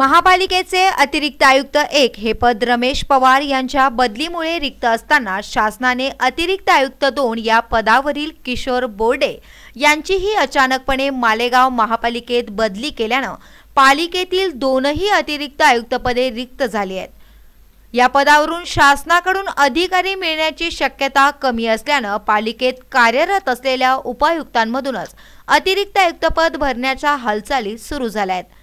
महापालिकेचे अतिरिक्त आयुक्त एक हे पद रमेश पवार यांच्या बदलीमुळे रिक्त असताना शासनाने अतिरिक्त आयुक्त दोन या पदावरील किशोर बोर्डे यांचीही अचानकपणे मालेगाव महापालिकेत बदली केल्यानं पालिकेतील दोनही अतिरिक्त आयुक्तपदे रिक्त झाली आहेत या पदावरून शासनाकडून अधिकारी मिळण्याची शक्यता कमी असल्यानं पालिकेत कार्यरत असलेल्या उपायुक्तांमधूनच अतिरिक्त आयुक्तपद भरण्याच्या हालचाली सुरू झाल्या आहेत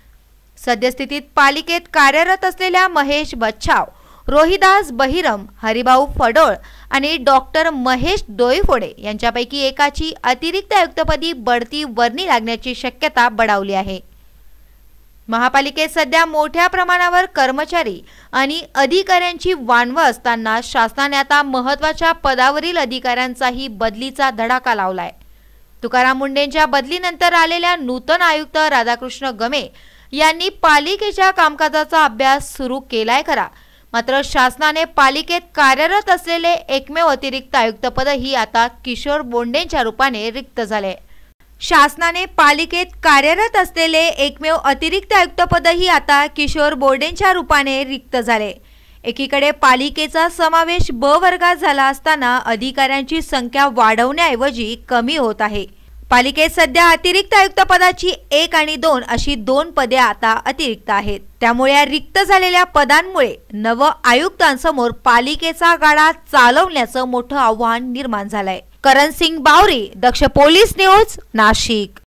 सद्यस्थितीत पालिकेत कार्यरत असलेल्या महेश बच्छाव रोहिदास बहिरम हरिभाऊ फडोळ आणि डॉक्टर महेश दोईफोडे यांच्यापैकी एकाची अतिरिक्त आयुक्तपदी बढती वर्णी लागण्याची शक्यता बडावली आहे महापालिकेत सध्या मोठ्या प्रमाणावर कर्मचारी आणि अधिकाऱ्यांची वाणवं असताना शासनाने आता महत्वाच्या पदावरील अधिकाऱ्यांचाही बदलीचा धडाका लावलाय तुकाराम मुंडेंच्या बदलीनंतर आलेल्या नूतन आयुक्त राधाकृष्ण गमे यांनी पालिकेच्या कामकाजाचा अभ्यास सुरू केलाय खरा मात्र शासनाने पालिकेत कार्यरत असलेले एकमेव अतिरिक्त ही आता किशोर बोंडेंच्या रूपाने रिक्त झाले शासनाने पालिकेत कार्यरत असलेले एकमेव अतिरिक्त आयुक्तपदही आता किशोर बोर्डेंच्या रूपाने रिक्त झाले एकीकडे पालिकेचा समावेश ब वर्गात झाला असताना अधिकाऱ्यांची संख्या वाढवण्याऐवजी कमी होत आहे पालिकेत सध्या अतिरिक्त आयुक्त पदाची एक आणि दोन अशी दोन पदे आता अतिरिक्त आहेत त्यामुळे या रिक्त झालेल्या पदांमुळे नव आयुक्तांसमोर पालिकेचा गाडा चालवण्याचं मोठं आव्हान निर्माण झालंय करण सिंग बावरी दक्ष पोलीस न्यूज नाशिक